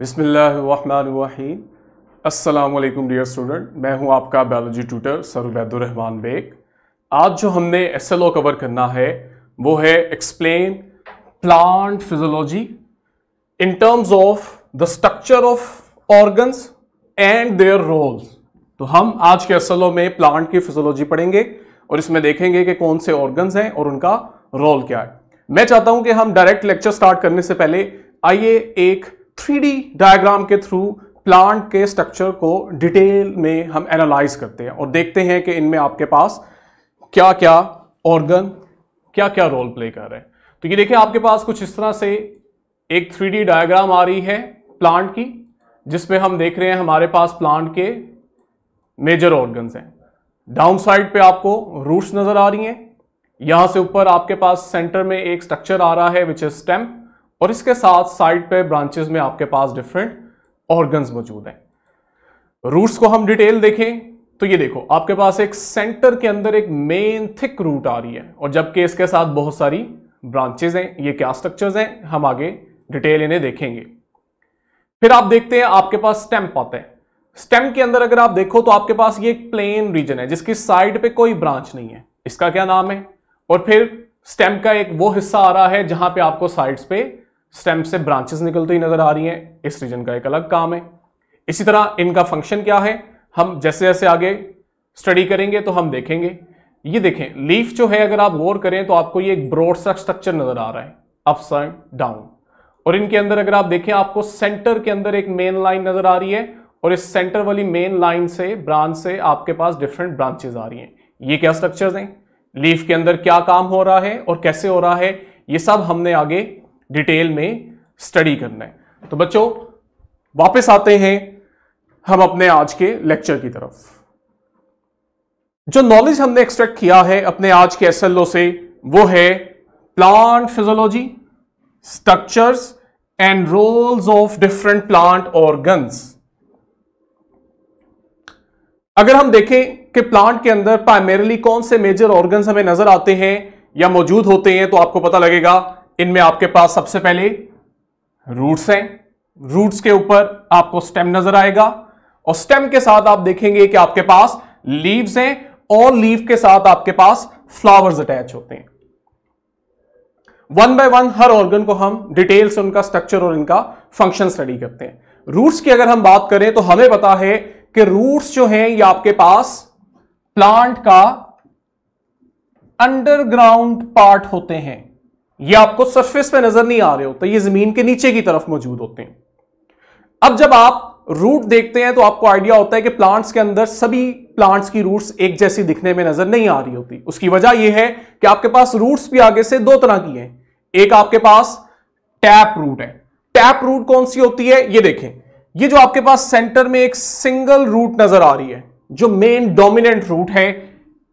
बिसमीम असलकम dear student मैं हूं आपका biology tutor sir Ubaidurrahman Baig आज जो हमने एस एल ओ कवर करना है वो है explain plant physiology in terms of the structure of organs and their roles तो हम आज के एस एल ओ में प्लांट की फिजोलॉजी पढ़ेंगे और इसमें देखेंगे कि कौन से ऑर्गन्स हैं और उनका रोल क्या है मैं चाहता हूं कि हम डायरेक्ट लेक्चर स्टार्ट करने से पहले आइए एक थ्री डायग्राम के थ्रू प्लांट के स्ट्रक्चर को डिटेल में हम एनालाइज करते हैं और देखते हैं कि इनमें आपके पास क्या क्या ऑर्गन क्या क्या रोल प्ले कर रहे हैं तो ये देखिए आपके पास कुछ इस तरह से एक थ्री डायग्राम आ रही है प्लांट की जिसमें हम देख रहे हैं हमारे पास प्लांट के मेजर ऑर्गन्स हैं डाउन साइड पर आपको रूट्स नज़र आ रही हैं यहाँ से ऊपर आपके पास सेंटर में एक स्ट्रक्चर आ रहा है विच इज स्टेम्प और इसके साथ साइड पे ब्रांचेस में आपके पास डिफरेंट ऑर्गन्स मौजूद हैं रूट्स को हम डिटेल देखें तो ये देखो आपके पास एक सेंटर के अंदर एक मेन थिक रूट आ रही है और जबकि इसके साथ बहुत सारी ब्रांचेस हैं ये क्या स्ट्रक्चर्स हैं हम आगे डिटेल इन्हें देखेंगे फिर आप देखते हैं आपके पास स्टेम पाते हैं स्टेम के अंदर अगर आप देखो तो आपके पास ये एक प्लेन रीजन है जिसकी साइड पे कोई ब्रांच नहीं है इसका क्या नाम है और फिर स्टेम का एक वो हिस्सा आ रहा है जहां पे आपको साइड्स पे स्टेम से ब्रांचेस निकलती हुई नजर आ रही हैं इस रीजन का एक अलग काम है इसी तरह इनका फंक्शन क्या है हम जैसे जैसे आगे स्टडी करेंगे तो हम देखेंगे ये देखें लीफ जो है अगर आप गौर करें तो आपको ये एक ब्रॉड सा स्ट्रक्चर नजर आ रहा है अप्स डाउन और इनके अंदर अगर आप देखें आपको सेंटर के अंदर एक मेन लाइन नजर आ रही है और इस सेंटर वाली मेन लाइन से ब्रांच से आपके पास डिफरेंट ब्रांचेज आ रही हैं ये क्या स्ट्रक्चर्स हैं लीफ के अंदर क्या काम हो रहा है और कैसे हो रहा है ये सब हमने आगे डिटेल में स्टडी करना है तो बच्चों वापस आते हैं हम अपने आज के लेक्चर की तरफ जो नॉलेज हमने एक्सट्रैक्ट किया है अपने आज के एसएलओ से वो है plant physiology structures and roles of different plant organs अगर हम देखें कि प्लांट के अंदर प्राइमेरली कौन से मेजर ऑर्गन्स हमें नजर आते हैं या मौजूद होते हैं तो आपको पता लगेगा इनमें आपके पास सबसे पहले रूट्स हैं रूट्स के ऊपर आपको स्टेम नजर आएगा और स्टेम के साथ आप देखेंगे कि आपके पास लीव्स हैं और लीव के साथ आपके पास फ्लावर्स अटैच होते हैं वन बाय वन हर ऑर्गन को हम डिटेल से उनका स्ट्रक्चर और इनका फंक्शन स्टडी करते हैं रूट्स की अगर हम बात करें तो हमें पता है कि रूट्स जो हैं ये आपके पास प्लांट का अंडरग्राउंड पार्ट होते हैं ये आपको सरफेस पे नजर नहीं आ रहे होते ये जमीन के नीचे की तरफ मौजूद होते हैं अब जब आप रूट देखते हैं तो आपको आइडिया होता है कि प्लांट्स के अंदर सभी प्लांट्स की रूट्स एक जैसी दिखने में नजर नहीं आ रही होती उसकी वजह यह है कि आपके पास रूट्स भी आगे से दो तरह की हैं एक आपके पास टैप रूट है टैप रूट कौन सी होती है ये देखें ये जो आपके पास सेंटर में एक सिंगल रूट नजर आ रही है जो मेन डोमिनेंट रूट है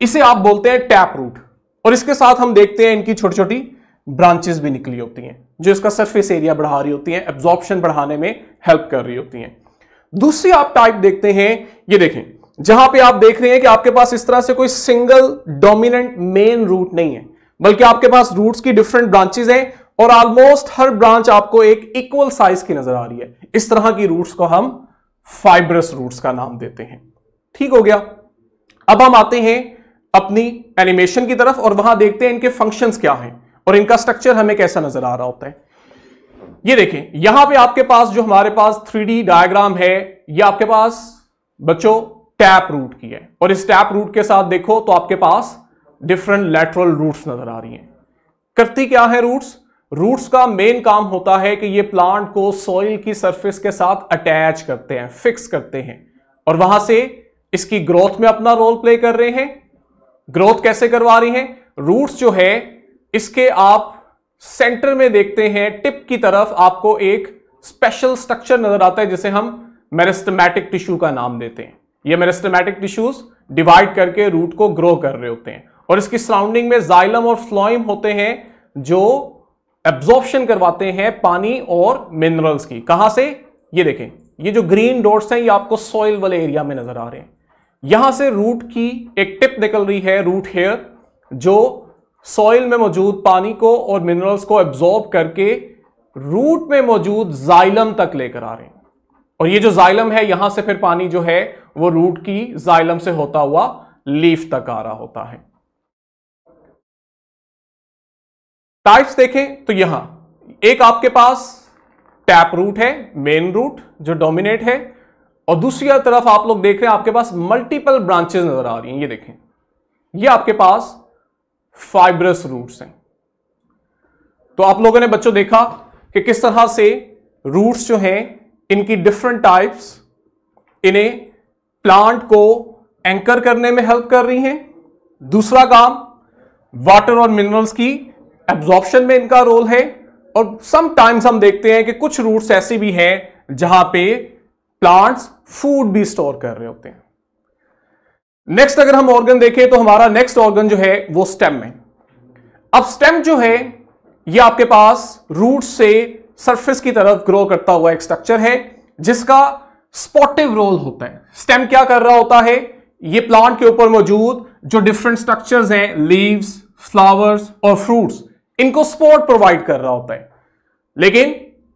इसे आप बोलते हैं टैप रूट और इसके साथ हम देखते हैं इनकी छोटी छोटी ब्रांचेस भी निकली होती हैं जो इसका सरफेस एरिया बढ़ा रही होती हैं एब्जॉर्प्शन बढ़ाने में हेल्प कर रही होती हैं दूसरी आप टाइप देखते हैं ये देखें जहां पे आप देख रहे हैं कि आपके पास इस तरह से कोई सिंगल डोमिनेंट मेन रूट नहीं है बल्कि आपके पास रूट्स की डिफरेंट ब्रांचेज हैं और ऑलमोस्ट हर ब्रांच आपको एक इक्वल साइज की नजर आ रही है इस तरह की रूट्स को हम फाइब्रस रूट्स का नाम देते हैं ठीक हो गया अब हम आते हैं अपनी एनिमेशन की तरफ और वहां देखते हैं इनके फंक्शंस क्या हैं और इनका स्ट्रक्चर हमें कैसा नजर आ रहा होता है ये देखें यहां पे आपके पास जो हमारे पास थ्री डायग्राम है ये आपके पास बच्चों टैप रूट की है और इस टैप रूट के साथ देखो तो आपके पास डिफरेंट लेटरल रूट्स नजर आ रही हैं करती क्या है रूट्स रूट्स का मेन काम होता है कि ये प्लांट को सॉइल की सरफेस के साथ अटैच करते हैं फिक्स करते हैं और वहां से इसकी ग्रोथ में अपना रोल प्ले कर रहे हैं ग्रोथ कैसे करवा रही हैं रूट्स जो है इसके आप सेंटर में देखते हैं टिप की तरफ आपको एक स्पेशल स्ट्रक्चर नजर आता है जिसे हम मेरेस्टमैटिक टिश्यू का नाम देते हैं ये मेरेस्टमैटिक टिश्यूज डिवाइड करके रूट को ग्रो कर रहे होते हैं और इसकी सराउंडिंग में जाइलम और फ्लॉइम होते हैं जो एब्जॉर्प्शन करवाते हैं पानी और मिनरल्स की कहां से ये देखें ये जो ग्रीन डॉट्स हैं ये आपको सॉइल वाले एरिया में नजर आ रहे हैं यहां से रूट की एक टिप निकल रही है रूट हेयर जो सॉइल में मौजूद पानी को और मिनरल्स को एब्जॉर्ब करके रूट में मौजूद जाइलम तक लेकर आ रहे हैं और ये जो जाइलम है यहां से फिर पानी जो है वो रूट की जाइलम से होता हुआ लीफ तक आ रहा होता है टाइप्स देखें तो यहां एक आपके पास टैप रूट है मेन रूट जो डोमिनेट है और दूसरी तरफ आप लोग देख रहे हैं आपके पास मल्टीपल ब्रांचेस नजर आ रही हैं ये देखें ये आपके पास फाइब्रस रूट्स हैं तो आप लोगों ने बच्चों देखा कि किस तरह से रूट्स जो हैं इनकी डिफरेंट टाइप्स इन्हें प्लांट को एंकर करने में हेल्प कर रही हैं दूसरा काम वाटर और मिनरल्स की एब्जॉर्प्शन में इनका रोल है और टाइम्स हम देखते हैं कि कुछ रूट्स ऐसे भी हैं जहां पे प्लांट्स फूड भी स्टोर कर रहे होते हैं नेक्स्ट अगर हम ऑर्गन देखें तो हमारा नेक्स्ट ऑर्गन जो है वो स्टेम है अब स्टेम जो है ये आपके पास रूट से सरफेस की तरफ ग्रो करता हुआ एक स्ट्रक्चर है जिसका स्पॉटिव रोल होता है स्टेम क्या कर रहा होता है ये प्लांट के ऊपर मौजूद जो डिफरेंट स्ट्रक्चर्स हैं लीव्स फ्लावर्स और फ्रूट्स इनको स्पोर्ट प्रोवाइड कर रहा होता है लेकिन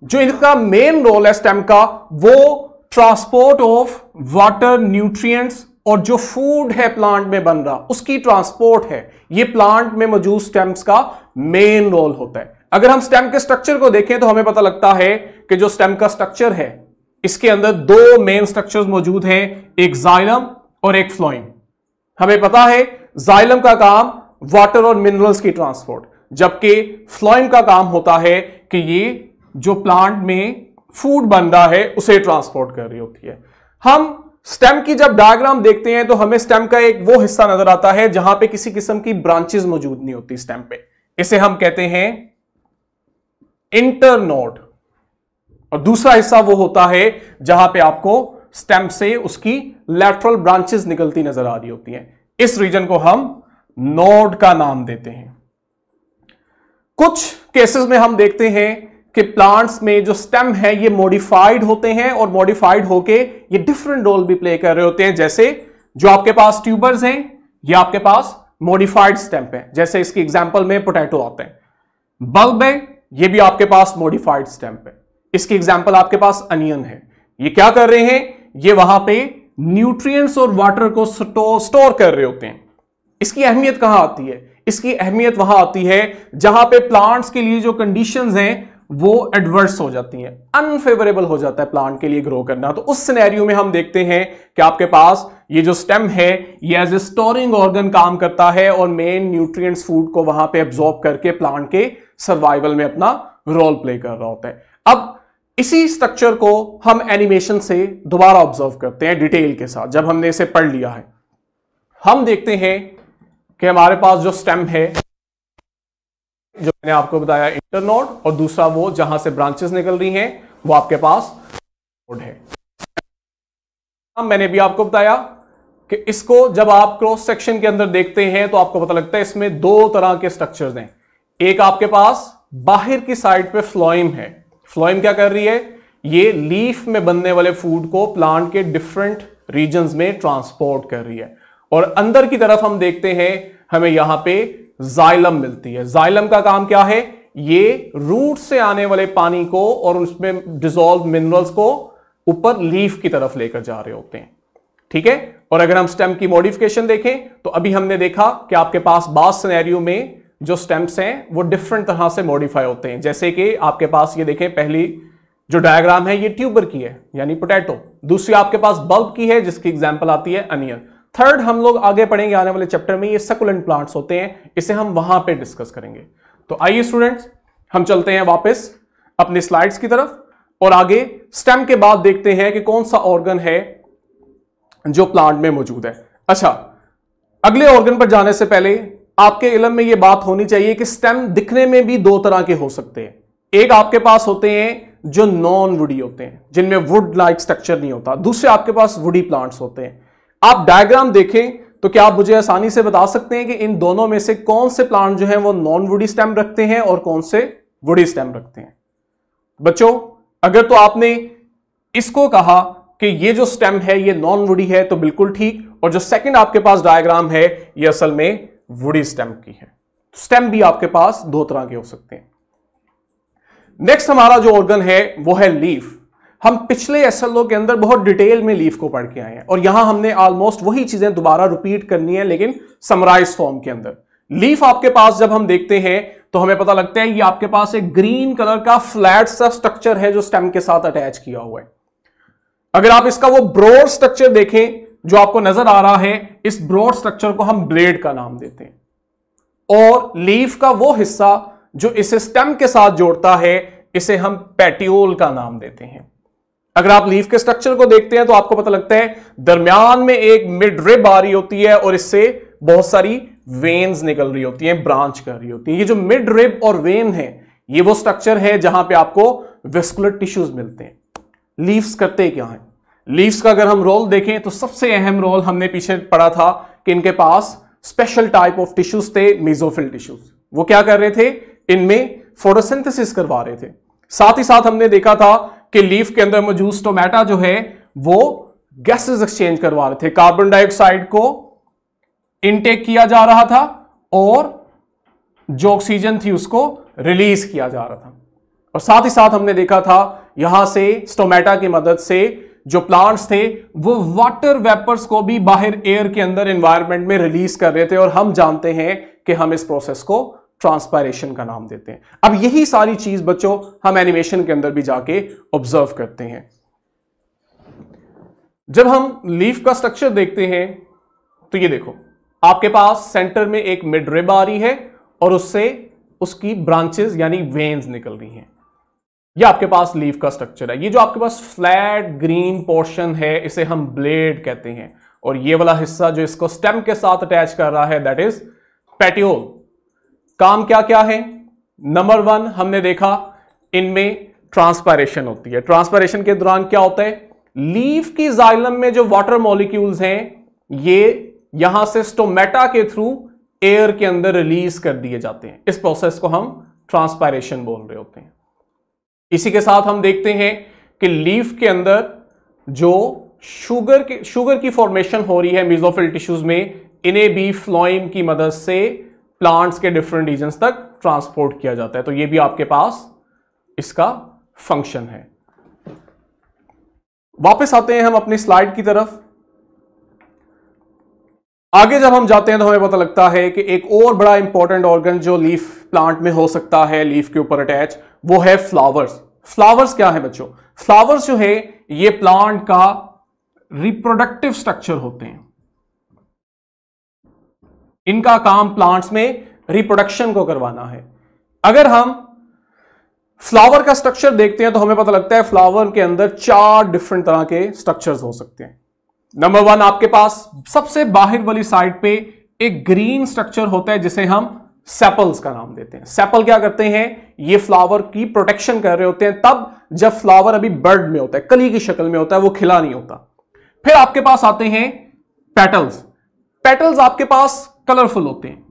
जो इनका मेन रोल है स्टेम का वो ट्रांसपोर्ट ऑफ वाटर न्यूट्रिएंट्स और जो फूड है प्लांट में बन रहा उसकी ट्रांसपोर्ट है ये प्लांट में मौजूद स्टेम्स का मेन रोल होता है अगर हम स्टेम के स्ट्रक्चर को देखें तो हमें पता लगता है कि जो स्टेम का स्ट्रक्चर है इसके अंदर दो मेन स्ट्रक्चर्स मौजूद हैं एक जाइलम और एक फ्लोइम हमें पता है जाइलम का काम वाटर और मिनरल्स की ट्रांसपोर्ट जबकि फ्लोइम का काम होता है कि ये जो प्लांट में फूड बन रहा है उसे ट्रांसपोर्ट कर रही होती है हम स्टेम की जब डायग्राम देखते हैं तो हमें स्टेम का एक वो हिस्सा नजर आता है जहां पे किसी किस्म की ब्रांचेस मौजूद नहीं होती स्टेम पे इसे हम कहते हैं इंटरनोड और दूसरा हिस्सा वो होता है जहां पे आपको स्टेम से उसकी लेटरल ब्रांचेस निकलती नजर आ रही होती हैं इस रीजन को हम नोड का नाम देते हैं कुछ केसेस में हम देखते हैं कि प्लांट्स में जो स्टेम है ये मॉडिफाइड होते हैं और मॉडिफाइड होके ये डिफरेंट रोल भी प्ले कर रहे होते हैं जैसे जो आपके पास ट्यूबर्स हैं ये आपके पास मॉडिफाइड स्टेम है जैसे इसकी एग्जाम्पल में पोटैटो आते हैं बल्ब है ये भी आपके पास मॉडिफाइड स्टेम है इसकी एग्जाम्पल आपके पास अनियन है ये क्या कर रहे हैं ये वहां पे न्यूट्रिएंट्स और वाटर को स्टोर कर रहे होते हैं इसकी अहमियत कहां आती है इसकी अहमियत वहां आती है जहां पे प्लांट्स के लिए जो कंडीशंस हैं वो एडवर्स हो जाती है अनफेवरेबल हो जाता है प्लांट के लिए ग्रो करना तो उस सिनेरियो में हम देखते हैं कि आपके पास ये जो स्टेम है ये एज ए स्टोरिंग ऑर्गन काम करता है और मेन न्यूट्रिएंट्स फूड को वहां पे एब्जॉर्ब करके प्लांट के सर्वाइवल में अपना रोल प्ले कर रहा होता है अब इसी स्ट्रक्चर को हम एनिमेशन से दोबारा ऑब्जर्व करते हैं डिटेल के साथ जब हमने इसे पढ़ लिया है हम देखते हैं कि हमारे पास जो स्टेम है जो मैंने आपको बताया इंटर नोड और दूसरा वो जहां से ब्रांचेस निकल रही हैं वो आपके पास नोड है हाँ, मैंने भी आपको बताया कि इसको जब आप क्रॉस सेक्शन के अंदर देखते हैं तो आपको पता लगता है इसमें दो तरह के स्ट्रक्चर हैं एक आपके पास बाहर की साइड पे फ्लोइम है फ्लोइम क्या कर रही है ये लीफ में बनने वाले फूड को प्लांट के डिफरेंट रीजन में ट्रांसपोर्ट कर रही है और अंदर की तरफ हम देखते हैं हमें यहां पे जाइलम मिलती है जाइलम का काम क्या है ये रूट से आने वाले पानी को और उसमें डिजोल्व मिनरल्स को ऊपर लीफ की तरफ लेकर जा रहे होते हैं ठीक है और अगर हम स्टेम की मॉडिफिकेशन देखें तो अभी हमने देखा कि आपके पास बास सिनेरियो में जो स्टेम्स हैं वो डिफरेंट तरह से मॉडिफाई होते हैं जैसे कि आपके पास ये देखें पहली जो डायग्राम है ये ट्यूबर की है यानी पोटैटो दूसरी आपके पास बल्ब की है जिसकी एग्जाम्पल आती है अनियन थर्ड हम लोग आगे पढ़ेंगे आने वाले चैप्टर में ये सकुलेंट प्लांट्स होते हैं इसे हम वहां पे डिस्कस करेंगे तो आइए स्टूडेंट्स हम चलते हैं वापस अपने स्लाइड्स की तरफ और आगे स्टेम के बाद देखते हैं कि कौन सा ऑर्गन है जो प्लांट में मौजूद है अच्छा अगले ऑर्गन पर जाने से पहले आपके इलम में यह बात होनी चाहिए कि स्टेम दिखने में भी दो तरह के हो सकते हैं एक आपके पास होते हैं जो नॉन वुडी होते हैं जिनमें वुड लाइक स्ट्रक्चर नहीं होता दूसरे आपके पास वुडी प्लांट्स होते हैं आप डायग्राम देखें तो क्या आप मुझे आसानी से बता सकते हैं कि इन दोनों में से कौन से प्लांट जो है वो नॉन वुडी स्टेम रखते हैं और कौन से वुडी स्टेम रखते हैं बच्चों अगर तो आपने इसको कहा कि ये जो स्टेम है ये नॉन वुडी है तो बिल्कुल ठीक और जो सेकंड आपके पास डायग्राम है ये असल में वुडी स्टेम की है स्टेम भी आपके पास दो तरह के हो सकते हैं नेक्स्ट हमारा जो ऑर्गन है वो है लीफ हम पिछले एस के अंदर बहुत डिटेल में लीफ को पढ़ के आए हैं और यहां हमने ऑलमोस्ट वही चीजें दोबारा रिपीट करनी है लेकिन समराइज फॉर्म के अंदर लीफ आपके पास जब हम देखते हैं तो हमें पता लगता है ये आपके पास एक ग्रीन कलर का फ्लैट सा स्ट्रक्चर है जो स्टेम के साथ अटैच किया हुआ है अगर आप इसका वो ब्रोड स्ट्रक्चर देखें जो आपको नजर आ रहा है इस ब्रोड स्ट्रक्चर को हम ब्लेड का नाम देते हैं और लीफ का वो हिस्सा जो इसे स्टेम के साथ जोड़ता है इसे हम पेट्योल का नाम देते हैं अगर आप लीफ के स्ट्रक्चर को देखते हैं तो आपको पता लगता है दरमियान में एक मिड रिब आ रही होती है और इससे बहुत सारी वेन्स निकल रही होती हैं ब्रांच कर रही होती है ये जो मिड रिब और वेन है ये वो स्ट्रक्चर है जहां पे आपको वेस्कुलर टिश्यूज मिलते हैं लीव्स करते क्या है लीव्स का अगर हम रोल देखें तो सबसे अहम रोल हमने पीछे पढ़ा था कि इनके पास स्पेशल टाइप ऑफ टिश्यूज थे मिजोफिल टिश्यूज वो क्या कर रहे थे इनमें फोटोसिंथेसिस करवा रहे थे साथ ही साथ हमने देखा था कि लीफ के अंदर मौजूद स्टोमेटा जो है वो गैसेस एक्सचेंज करवा रहे थे कार्बन डाइऑक्साइड को इनटेक किया जा रहा था और जो ऑक्सीजन थी उसको रिलीज किया जा रहा था और साथ ही साथ हमने देखा था यहां से स्टोमेटा की मदद से जो प्लांट्स थे वो वाटर वेपर्स को भी बाहर एयर के अंदर एनवायरमेंट में रिलीज कर रहे थे और हम जानते हैं कि हम इस प्रोसेस को ट्रांसपायरेशन का नाम देते हैं अब यही सारी चीज बच्चों हम एनिमेशन के अंदर भी जाके ऑब्जर्व करते हैं जब हम लीफ का स्ट्रक्चर देखते हैं तो ये देखो आपके पास सेंटर में एक मिडरिब आ रही है और उससे उसकी ब्रांचेस यानी वेन्स निकल रही हैं ये आपके पास लीफ का स्ट्रक्चर है ये जो आपके पास फ्लैट ग्रीन पोर्शन है इसे हम ब्लेड कहते हैं और ये वाला हिस्सा जो इसको स्टेम के साथ अटैच कर रहा है दैट इज पेट्योल काम क्या क्या है नंबर वन हमने देखा इनमें ट्रांसपायरेशन होती है ट्रांसपायरेशन के दौरान क्या होता है लीफ की जाइलम में जो वाटर मॉलिक्यूल्स हैं ये यहां से स्टोमेटा के थ्रू एयर के अंदर रिलीज कर दिए जाते हैं इस प्रोसेस को हम ट्रांसपायरेशन बोल रहे होते हैं इसी के साथ हम देखते हैं कि लीफ के अंदर जो शुगर के शुगर की फॉर्मेशन हो रही है मिजोफिल टिश्यूज में इन्हें भी फ्लोइम की मदद से प्लांट्स के डिफरेंट रीजन तक ट्रांसपोर्ट किया जाता है तो ये भी आपके पास इसका फंक्शन है वापस आते हैं हम अपनी स्लाइड की तरफ आगे जब हम जाते हैं तो हमें पता लगता है कि एक और बड़ा इंपॉर्टेंट ऑर्गन जो लीफ प्लांट में हो सकता है लीफ के ऊपर अटैच वो है फ्लावर्स फ्लावर्स क्या है बच्चों फ्लावर्स जो है ये प्लांट का रिप्रोडक्टिव स्ट्रक्चर होते हैं इनका काम प्लांट्स में रिप्रोडक्शन को करवाना है अगर हम फ्लावर का स्ट्रक्चर देखते हैं तो हमें पता लगता है फ्लावर के अंदर चार डिफरेंट तरह के स्ट्रक्चर्स हो सकते हैं नंबर वन आपके पास सबसे बाहर वाली साइड पे एक ग्रीन स्ट्रक्चर होता है जिसे हम सेपल्स का नाम देते हैं सेपल क्या करते हैं ये फ्लावर की प्रोटेक्शन कर रहे होते हैं तब जब फ्लावर अभी बर्ड में होता है कली की शक्ल में होता है वो खिला नहीं होता फिर आपके पास आते हैं पेटल्स पेटल्स आपके पास कलरफुल होते हैं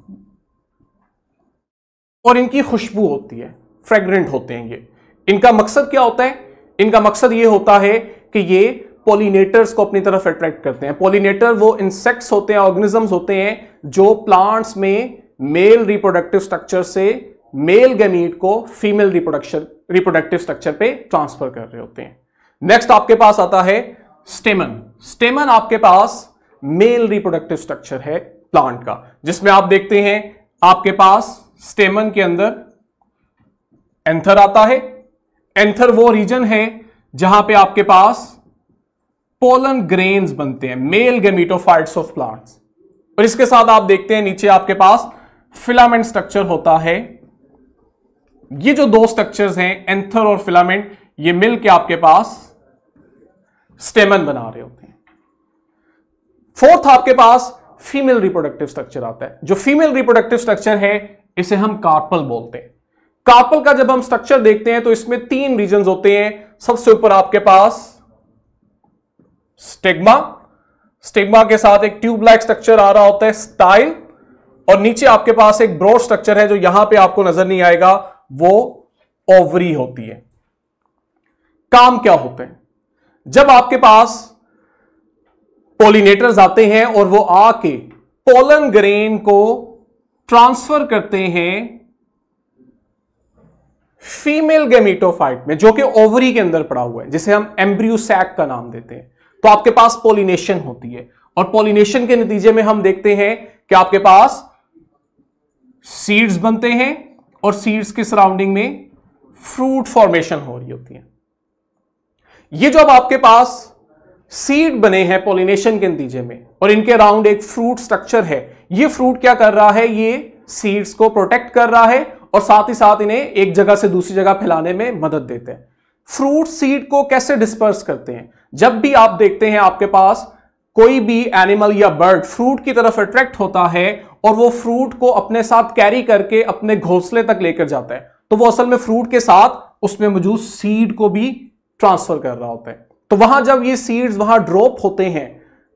और इनकी खुशबू होती है फ्रेग्रेंट होते हैं ये इनका मकसद क्या होता है इनका मकसद ये होता है कि ये पोलिनेटर्स को अपनी तरफ अट्रैक्ट करते हैं पोलिनेटर वो इंसेक्ट्स होते हैं ऑर्गेनिजम्स होते हैं जो प्लांट्स में मेल रिप्रोडक्टिव स्ट्रक्चर से मेल गमीट को फीमेल रिप्रोडक्शन रिप्रोडक्टिव स्ट्रक्चर पे ट्रांसफर कर रहे होते हैं नेक्स्ट आपके पास आता है स्टेमन स्टेमन आपके पास मेल रिप्रोडक्टिव स्ट्रक्चर है प्लांट का जिसमें आप देखते हैं आपके पास स्टेमन के अंदर एंथर आता है एंथर वो रीजन है जहां पे आपके पास पोलन ग्रेन्स बनते हैं मेल गेमिटोफाइट्स ऑफ प्लांट्स और इसके साथ आप देखते हैं नीचे आपके पास फिलामेंट स्ट्रक्चर होता है ये जो दो स्ट्रक्चर्स हैं एंथर और फिलामेंट ये मिल के आपके पास स्टेमन बना रहे होते हैं फोर्थ आपके पास फीमेल रिप्रोडक्टिव स्ट्रक्चर आता है जो फीमेल रिप्रोडक्टिव स्ट्रक्चर है इसे हम कार्पल बोलते हैं कार्पल का जब हम स्ट्रक्चर देखते हैं तो इसमें तीन रीजन होते हैं सबसे ऊपर आपके पास स्टेग्मा स्टेग्मा के साथ एक ट्यूब लाइक स्ट्रक्चर आ रहा होता है स्टाइल और नीचे आपके पास एक ब्रॉड स्ट्रक्चर है जो यहां पे आपको नजर नहीं आएगा वो ओवरी होती है काम क्या होते हैं जब आपके पास पोलिनेटर्स आते हैं और वो आके पोलन ग्रेन को ट्रांसफर करते हैं फीमेल गेमिटोफाइट में जो कि ओवरी के अंदर पड़ा हुआ है जिसे हम एम्ब्रियोसैक का नाम देते हैं तो आपके पास पोलिनेशन होती है और पोलिनेशन के नतीजे में हम देखते हैं कि आपके पास सीड्स बनते हैं और सीड्स के सराउंडिंग में फ्रूट फॉर्मेशन हो रही होती है ये जो अब आपके पास सीड बने हैं पोलिनेशन के नतीजे में और इनके अराउंड एक फ्रूट स्ट्रक्चर है ये फ्रूट क्या कर रहा है ये सीड्स को प्रोटेक्ट कर रहा है और साथ ही साथ इन्हें एक जगह से दूसरी जगह फैलाने में मदद देते हैं फ्रूट सीड को कैसे डिस्पर्स करते हैं जब भी आप देखते हैं आपके पास कोई भी एनिमल या बर्ड फ्रूट की तरफ अट्रैक्ट होता है और वो फ्रूट को अपने साथ कैरी करके अपने घोंसले तक लेकर जाता है तो वो असल में फ्रूट के साथ उसमें मौजूद सीड को भी ट्रांसफर कर रहा होता है तो वहां जब ये सीड्स वहां ड्रॉप होते हैं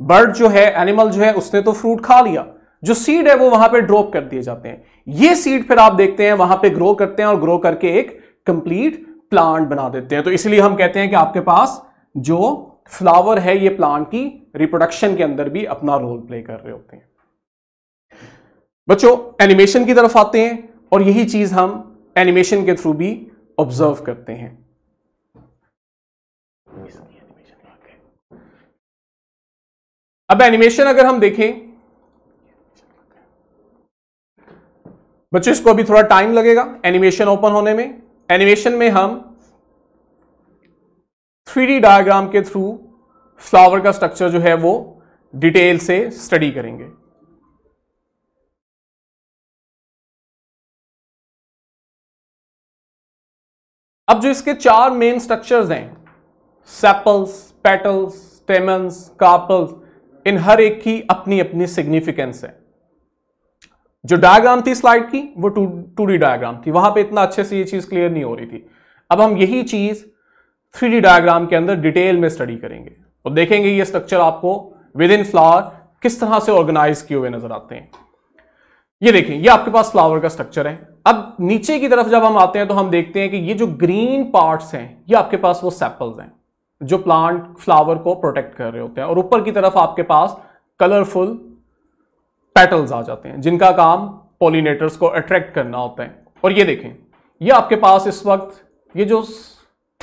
बर्ड जो है एनिमल जो है उसने तो फ्रूट खा लिया जो सीड है वो वहां पे ड्रॉप कर दिए जाते हैं ये सीड फिर आप देखते हैं वहां पे ग्रो करते हैं और ग्रो करके एक कंप्लीट प्लांट बना देते हैं तो इसलिए हम कहते हैं कि आपके पास जो फ्लावर है ये प्लांट की रिप्रोडक्शन के अंदर भी अपना रोल प्ले कर रहे होते हैं बच्चों एनिमेशन की तरफ आते हैं और यही चीज हम एनिमेशन के थ्रू भी ऑब्जर्व करते हैं अब एनिमेशन अगर हम देखें बच्चों इसको अभी थोड़ा टाइम लगेगा एनिमेशन ओपन होने में एनिमेशन में हम थ्री डायग्राम के थ्रू फ्लावर का स्ट्रक्चर जो है वो डिटेल से स्टडी करेंगे अब जो इसके चार मेन स्ट्रक्चर्स हैं सेपल्स पेटल्स टेमन्स कार्पल्स इन हर एक की अपनी अपनी सिग्निफिकेंस है जो डायग्राम थी स्लाइड की वो टू टू डी डायग्राम थी वहां पे इतना अच्छे से ये चीज क्लियर नहीं हो रही थी अब हम यही चीज थ्री डी डायग्राम के अंदर डिटेल में स्टडी करेंगे और देखेंगे ये स्ट्रक्चर आपको विद इन फ्लावर किस तरह से ऑर्गेनाइज किए हुए नजर आते हैं ये देखें ये आपके पास फ्लावर का स्ट्रक्चर है अब नीचे की तरफ जब हम आते हैं तो हम देखते हैं कि ये जो ग्रीन पार्ट्स हैं ये आपके पास वो सैपल्स हैं जो प्लांट फ्लावर को प्रोटेक्ट कर रहे होते हैं और ऊपर की तरफ आपके पास कलरफुल पेटल्स आ जाते हैं जिनका काम पोलिनेटर्स को अट्रैक्ट करना होता है और ये देखें ये आपके पास इस वक्त ये जो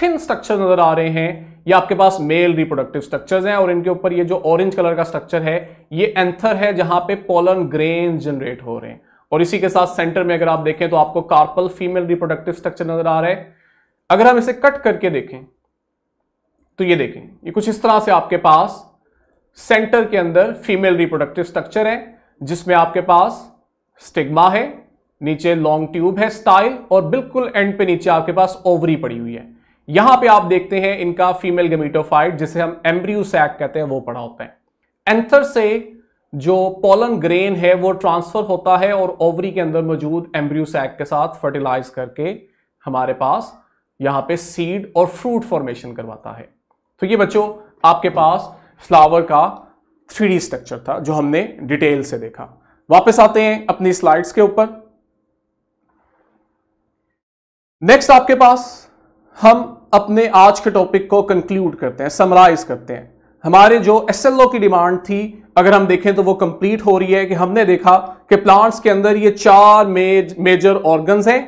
थिन स्ट्रक्चर नजर आ रहे हैं ये आपके पास मेल रिप्रोडक्टिव स्ट्रक्चर्स हैं और इनके ऊपर ये जो ऑरेंज कलर का स्ट्रक्चर है ये एंथर है जहां पे पोलन ग्रेन जनरेट हो रहे हैं और इसी के साथ सेंटर में अगर आप देखें तो आपको कार्पल फीमेल रिप्रोडक्टिव स्ट्रक्चर नजर आ रहा है अगर हम इसे कट करके देखें तो ये देखें ये कुछ इस तरह से आपके पास सेंटर के अंदर फीमेल रिप्रोडक्टिव स्ट्रक्चर है जिसमें आपके पास स्टिग्मा है नीचे लॉन्ग ट्यूब है स्टाइल और बिल्कुल एंड पे नीचे आपके पास ओवरी पड़ी हुई है यहां पे आप देखते हैं इनका फीमेल गमीटोफाइट जिसे हम एम्ब्रियो सैक कहते हैं वो पड़ा होता है एंथर से जो पोलन ग्रेन है वो ट्रांसफर होता है और ओवरी के अंदर मौजूद एम्ब्रियो सैक के साथ फर्टिलाइज करके हमारे पास यहाँ पे सीड और फ्रूट फॉर्मेशन करवाता है तो ये बच्चों आपके पास फ्लावर का थ्री स्ट्रक्चर था जो हमने डिटेल से देखा वापस आते हैं अपनी स्लाइड्स के ऊपर नेक्स्ट आपके पास हम अपने आज के टॉपिक को कंक्लूड करते हैं समराइज करते हैं हमारे जो एस की डिमांड थी अगर हम देखें तो वो कंप्लीट हो रही है कि हमने देखा कि प्लांट्स के अंदर ये चार मेज मेजर ऑर्गन्स हैं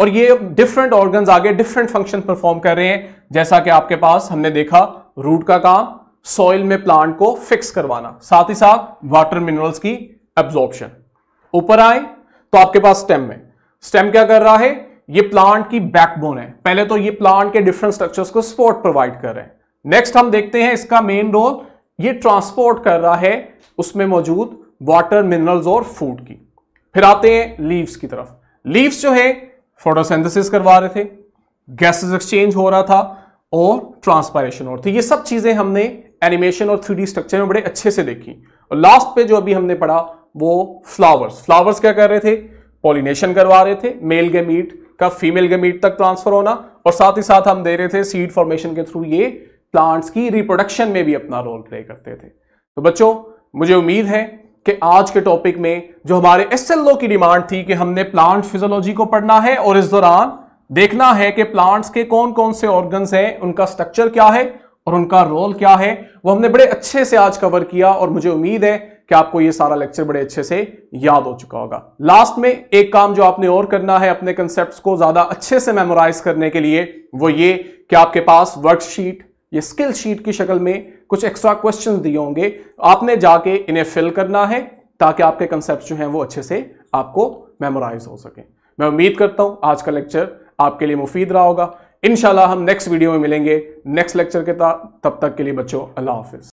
और ये डिफरेंट ऑर्गन्स आगे डिफरेंट फंक्शन परफॉर्म कर रहे हैं जैसा कि आपके पास हमने देखा रूट का काम सॉइल में प्लांट को फिक्स करवाना साथ ही साथ वाटर मिनरल्स की एब्जॉर्प्शन ऊपर आए तो आपके पास स्टेम में स्टेम क्या कर रहा है ये प्लांट की बैकबोन है पहले तो ये प्लांट के डिफरेंट स्ट्रक्चर्स को सपोर्ट प्रोवाइड कर रहे हैं नेक्स्ट हम देखते हैं इसका मेन रोल ये ट्रांसपोर्ट कर रहा है उसमें मौजूद वाटर मिनरल्स और फूड की फिर आते हैं लीव्स की तरफ लीव्स जो है फोटोसेंथिस करवा रहे थे गैसेस एक्सचेंज हो रहा था और ट्रांसपायरेशन और थी ये सब चीजें हमने एनिमेशन और थ्री स्ट्रक्चर में बड़े अच्छे से देखी और लास्ट पे जो अभी हमने पढ़ा वो फ्लावर्स फ्लावर्स क्या कर रहे थे पॉलिनेशन करवा रहे थे मेल गेमीट का फीमेल गेमीट तक ट्रांसफर होना और साथ ही साथ हम दे रहे थे सीड फॉर्मेशन के थ्रू ये प्लांट्स की रिप्रोडक्शन में भी अपना रोल प्ले करते थे तो बच्चों मुझे उम्मीद है कि आज के टॉपिक में जो हमारे एस की डिमांड थी कि हमने प्लांट फिजोलॉजी को पढ़ना है और इस दौरान देखना है कि प्लांट्स के कौन कौन से ऑर्गन्स हैं उनका स्ट्रक्चर क्या है और उनका रोल क्या है वो हमने बड़े अच्छे से आज कवर किया और मुझे उम्मीद है कि आपको ये सारा लेक्चर बड़े अच्छे से याद हो चुका होगा लास्ट में एक काम जो आपने और करना है अपने कंसेप्ट को ज्यादा अच्छे से मेमोराइज करने के लिए वो ये कि आपके पास वर्कशीट ये स्किल शीट की शक्ल में कुछ एक्स्ट्रा क्वेश्चन दिए होंगे आपने जाके इन्हें फिल करना है ताकि आपके कंसेप्ट जो हैं वो अच्छे से आपको मेमोराइज हो सके मैं उम्मीद करता हूं आज का लेक्चर आपके लिए मुफीद रहा होगा इनशाला हम नेक्स्ट वीडियो में मिलेंगे नेक्स्ट लेक्चर के तब तक के लिए बच्चों अल्लाह हाफिज़